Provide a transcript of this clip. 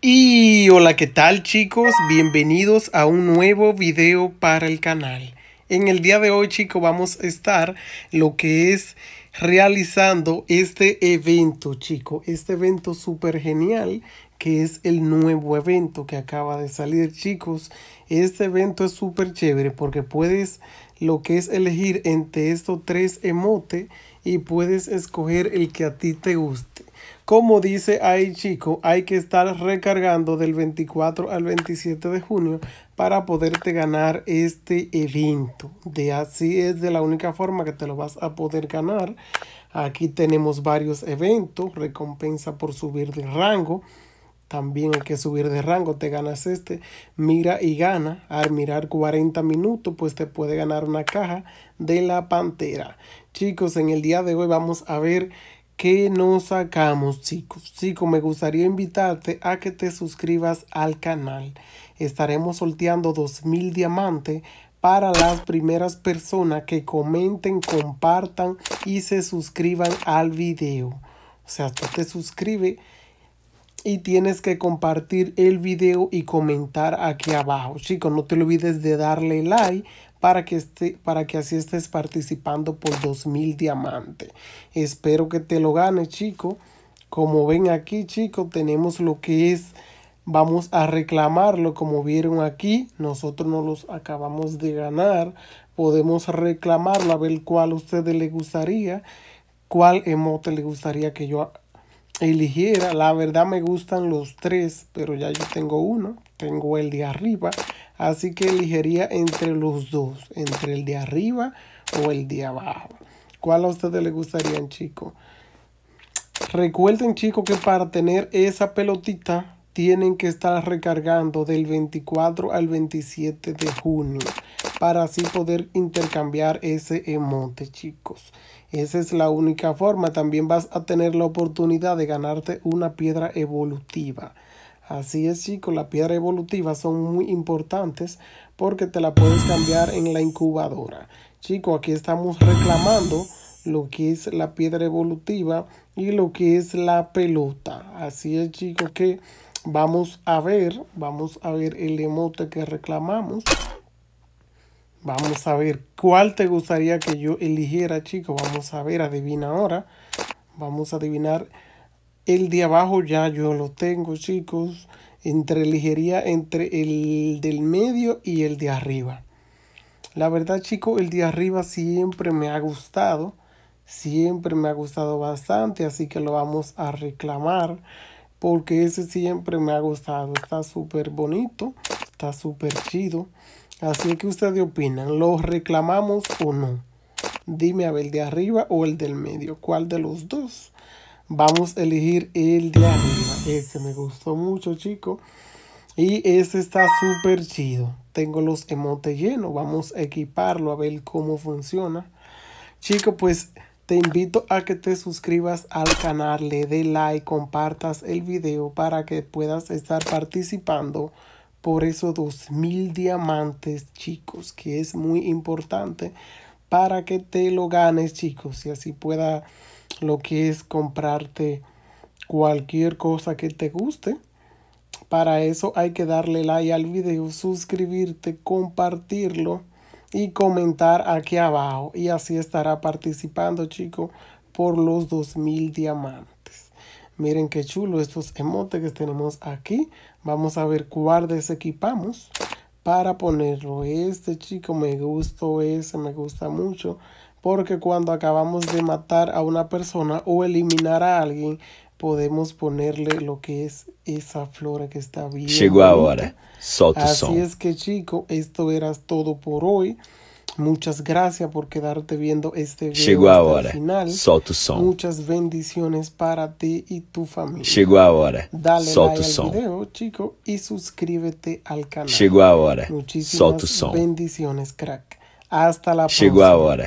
Y hola, ¿qué tal chicos? Bienvenidos a un nuevo video para el canal. En el día de hoy chicos vamos a estar lo que es realizando este evento chicos. Este evento súper genial que es el nuevo evento que acaba de salir chicos. Este evento es súper chévere porque puedes lo que es elegir entre estos tres emotes y puedes escoger el que a ti te guste. Como dice ahí chico, hay que estar recargando del 24 al 27 de junio para poderte ganar este evento. De así es de la única forma que te lo vas a poder ganar. Aquí tenemos varios eventos, recompensa por subir de rango. También hay que subir de rango, te ganas este. Mira y gana. Al mirar 40 minutos, pues te puede ganar una caja de la pantera. Chicos, en el día de hoy vamos a ver que nos sacamos, chicos. Chicos, me gustaría invitarte a que te suscribas al canal. Estaremos sorteando 2000 diamantes para las primeras personas que comenten, compartan y se suscriban al video. O sea, tú te suscribes y tienes que compartir el video y comentar aquí abajo. Chicos, no te olvides de darle like para que, esté, para que así estés participando por 2000 diamantes. Espero que te lo ganes, chicos. Como ven aquí, chicos, tenemos lo que es... Vamos a reclamarlo, como vieron aquí. Nosotros no los acabamos de ganar. Podemos reclamarlo, a ver cuál a ustedes les gustaría. Cuál emote les gustaría que yo eligiera, la verdad me gustan los tres, pero ya yo tengo uno, tengo el de arriba, así que elegiría entre los dos, entre el de arriba o el de abajo. ¿Cuál a ustedes les gustaría, chicos? Recuerden, chicos, que para tener esa pelotita tienen que estar recargando del 24 al 27 de junio para así poder intercambiar ese emote chicos esa es la única forma también vas a tener la oportunidad de ganarte una piedra evolutiva Así es chicos, las piedras evolutiva son muy importantes porque te la puedes cambiar en la incubadora. Chicos, aquí estamos reclamando lo que es la piedra evolutiva y lo que es la pelota. Así es chicos que Vamos a ver, vamos a ver el emote que reclamamos. Vamos a ver cuál te gustaría que yo eligiera, chicos. Vamos a ver, adivina ahora. Vamos a adivinar. El de abajo ya yo lo tengo, chicos. Entre elegiría entre el del medio y el de arriba. La verdad, chicos, el de arriba siempre me ha gustado. Siempre me ha gustado bastante, así que lo vamos a reclamar porque ese siempre me ha gustado. Está súper bonito, está súper chido. Así que ustedes opinan, ¿lo reclamamos o no? Dime a ver, el de arriba o el del medio, ¿cuál de los dos? Vamos a elegir el de arriba, ese me gustó mucho chico. Y ese está súper chido, tengo los emotes llenos, vamos a equiparlo a ver cómo funciona. Chico, pues te invito a que te suscribas al canal, le dé like, compartas el video para que puedas estar participando por esos 2000 diamantes, chicos, que es muy importante para que te lo ganes, chicos, y así pueda lo que es comprarte cualquier cosa que te guste. Para eso hay que darle like al video, suscribirte, compartirlo y comentar aquí abajo. Y así estará participando, chico por los 2000 diamantes. Miren qué chulo estos emotes que tenemos aquí. Vamos a ver cuál equipamos para ponerlo. Este chico me gustó, ese me gusta mucho. Porque cuando acabamos de matar a una persona o eliminar a alguien, podemos ponerle lo que es esa flora que está bien. Llegó ahora. Solta Así es que chico, esto era todo por hoy. Muchas gracias por quedarte viendo este video Llegó ahora. El final. son. Muchas bendiciones para ti y tu familia. Llegó ahora. Dale like al video, chico, y suscríbete al canal. Llegó ahora. Muchísimas bendiciones, crack. Hasta la próxima. Llegó ahora.